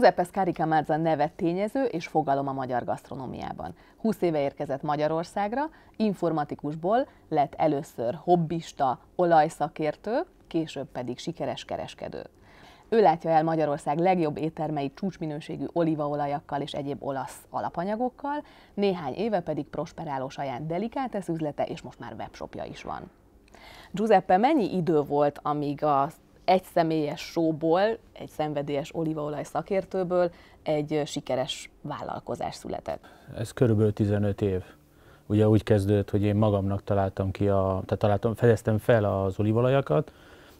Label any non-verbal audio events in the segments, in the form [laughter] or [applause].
Giuseppe Scari Camarza neve tényező és fogalom a magyar gasztronómiában. 20 éve érkezett Magyarországra, informatikusból lett először hobbista, olajszakértő, később pedig sikeres kereskedő. Ő látja el Magyarország legjobb éttermei csúcsminőségű olívaolajakkal és egyéb olasz alapanyagokkal, néhány éve pedig prosperáló saját delikátesz üzlete és most már webshopja is van. Giuseppe, mennyi idő volt, amíg a egy személyes showból, egy szenvedélyes olívaolaj szakértőből egy sikeres vállalkozás született? Ez körülbelül 15 év. Ugye úgy kezdődött, hogy én magamnak találtam ki, a, tehát találtam, fedeztem fel az olívaolajakat,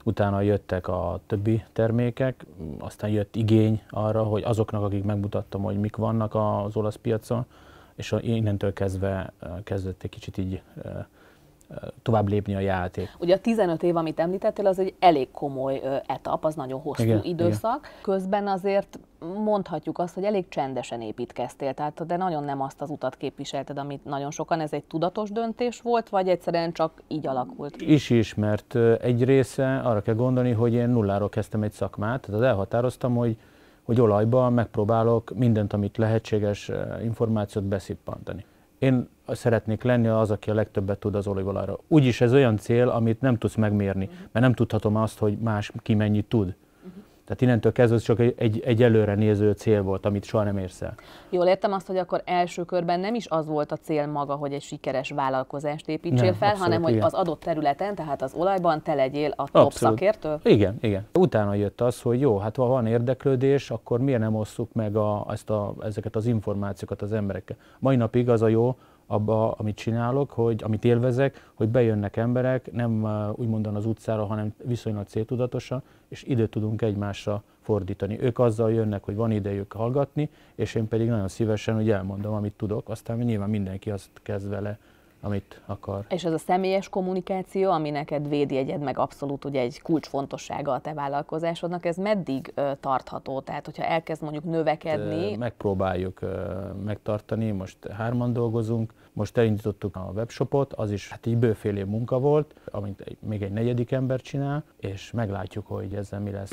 utána jöttek a többi termékek, aztán jött igény arra, hogy azoknak, akik megmutattam, hogy mik vannak az olasz piacon, és innentől kezdve kezdett egy kicsit így tovább lépni a játék. Ugye a 15 év, amit említettél, az egy elég komoly etap, az nagyon hosszú igen, időszak. Igen. Közben azért mondhatjuk azt, hogy elég csendesen építkeztél, tehát de nagyon nem azt az utat képviselted, amit nagyon sokan. Ez egy tudatos döntés volt, vagy egyszerűen csak így alakult? Is is, mert egy része arra kell gondolni, hogy én nulláról kezdtem egy szakmát, tehát elhatároztam, hogy hogy olajban megpróbálok mindent, amit lehetséges információt beszippantani. Én szeretnék lenni az, aki a legtöbbet tud az olívalára. Úgyis ez olyan cél, amit nem tudsz megmérni, mert nem tudhatom azt, hogy más ki mennyit tud. Tehát innentől kezdve csak egy, egy, egy előre néző cél volt, amit soha nem érsz el. Jól értem azt, hogy akkor első körben nem is az volt a cél maga, hogy egy sikeres vállalkozást építsél nem, fel, abszolút, hanem hogy igen. az adott területen, tehát az olajban te legyél a top abszolút. szakértő? Igen, igen. Utána jött az, hogy jó, hát ha van érdeklődés, akkor miért nem osszuk meg a, ezt a, ezeket az információkat az emberekkel. Mai napig az a jó, abba, amit csinálok, hogy amit élvezek, hogy bejönnek emberek, nem uh, úgy mondan az utcára, hanem viszonylag céltudatosan, és időt tudunk egymásra fordítani. Ők azzal jönnek, hogy van idejük hallgatni, és én pedig nagyon szívesen hogy elmondom, amit tudok, aztán nyilván mindenki azt kezd vele amit akar. És ez a személyes kommunikáció, ami neked védjegyed, meg abszolút ugye egy kulcsfontossága a te vállalkozásodnak, ez meddig ö, tartható? Tehát, hogyha elkezd mondjuk növekedni... Megpróbáljuk ö, megtartani, most hárman dolgozunk, most elindítottuk a webshopot, az is hát így bőfél év munka volt, amit még egy negyedik ember csinál, és meglátjuk, hogy ezzel mi lesz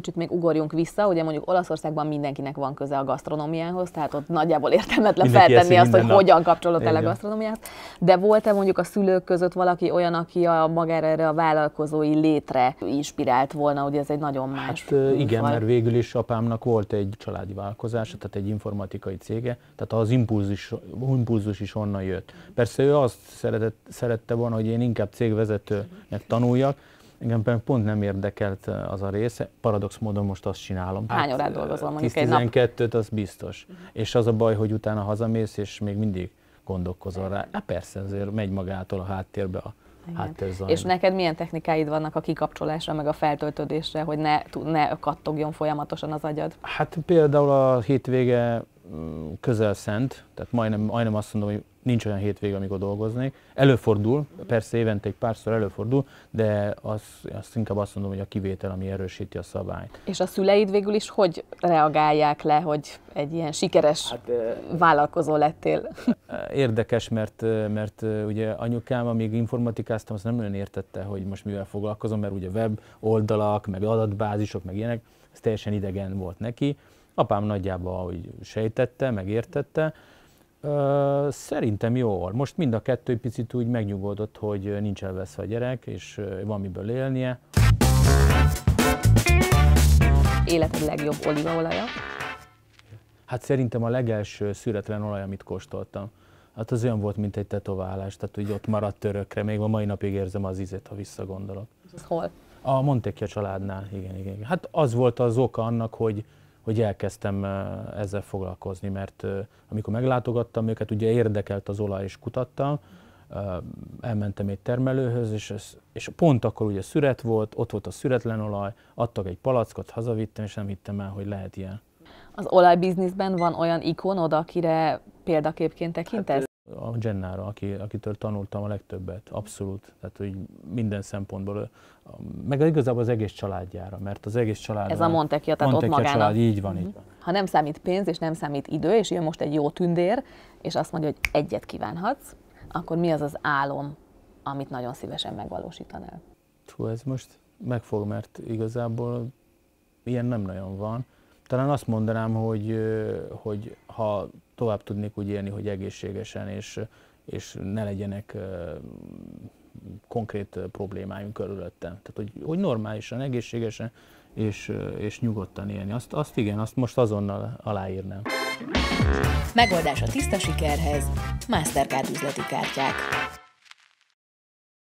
kicsit még ugorjunk vissza, ugye mondjuk Olaszországban mindenkinek van köze a gasztronómiához, tehát ott nagyjából értelmetlen feltenni azt, hogy nap. hogyan kapcsolódott el a gasztronómiához. De volt-e mondjuk a szülők között valaki olyan, aki a magára erre a vállalkozói létre inspirált volna, ugye ez egy nagyon más. Hát, igen, mert végül is apámnak volt egy családi vállalkozása, tehát egy informatikai cége, tehát az impulzus, impulzus is onnan jött. Persze ő azt szeretett, szerette volna, hogy én inkább cégvezetőnek tanuljak, Engem pont nem érdekelt eh, az a része, paradox módon most azt csinálom. Hány hát, órát dolgozom mondjuk 10 12 az biztos. Uh-huh. És az a baj, hogy utána hazamész, és még mindig gondolkozol rá. Hát persze, azért megy magától a háttérbe a, háttérzaj. És neked milyen technikáid vannak a kikapcsolásra, meg a feltöltődésre, hogy ne, ne kattogjon folyamatosan az agyad? Hát például a hétvége közel szent, tehát majdnem, majdnem azt mondom, hogy nincs olyan hétvége, amikor dolgoznék. Előfordul, persze évente egy párszor előfordul, de az, azt inkább azt mondom, hogy a kivétel, ami erősíti a szabályt. És a szüleid végül is hogy reagálják le, hogy egy ilyen sikeres hát, vállalkozó lettél? [laughs] Érdekes, mert, mert ugye anyukám, amíg informatikáztam, azt nem olyan értette, hogy most mivel foglalkozom, mert ugye web oldalak, meg adatbázisok, meg ilyenek, ez teljesen idegen volt neki Apám nagyjából ahogy sejtette, megértette. Ö, szerintem jó. Most mind a kettő picit úgy megnyugodott, hogy nincs elveszve a gyerek, és van miből élnie. Életed legjobb olívaolaja? Hát szerintem a legelső szüretlen olaj, amit kóstoltam. Hát az olyan volt, mint egy tetoválás, tehát hogy ott maradt törökre, még a mai napig érzem az ízét, ha visszagondolok. Ez hol? A Montekia családnál, igen, igen. Hát az volt az oka annak, hogy hogy elkezdtem ezzel foglalkozni, mert amikor meglátogattam őket, ugye érdekelt az olaj, és kutattam, elmentem egy termelőhöz, és, ez, és pont akkor ugye szüret volt, ott volt a szüretlen olaj, adtak egy palackot, hazavittem, és nem hittem el, hogy lehet ilyen. Az olajbizniszben van olyan ikonod, akire példaképként tekintesz? Hát, a Jennára, aki, akitől tanultam a legtöbbet, abszolút. Tehát, hogy minden szempontból, meg igazából az egész családjára, mert az egész család... Ez a Montekia, tehát Montekia ott magának. Család, így van, így mhm. van. Ha nem számít pénz, és nem számít idő, és jön most egy jó tündér, és azt mondja, hogy egyet kívánhatsz, akkor mi az az álom, amit nagyon szívesen megvalósítanál? Hú, ez most megfog, mert igazából ilyen nem nagyon van. Talán azt mondanám, hogy, hogy ha tovább tudnék úgy élni, hogy egészségesen, és, és ne legyenek konkrét problémáim körülöttem. Tehát, hogy, hogy normálisan, egészségesen és, és nyugodtan élni. Azt, azt igen, azt most azonnal aláírnám. Megoldás a tiszta sikerhez. Mastercard üzleti kártyák.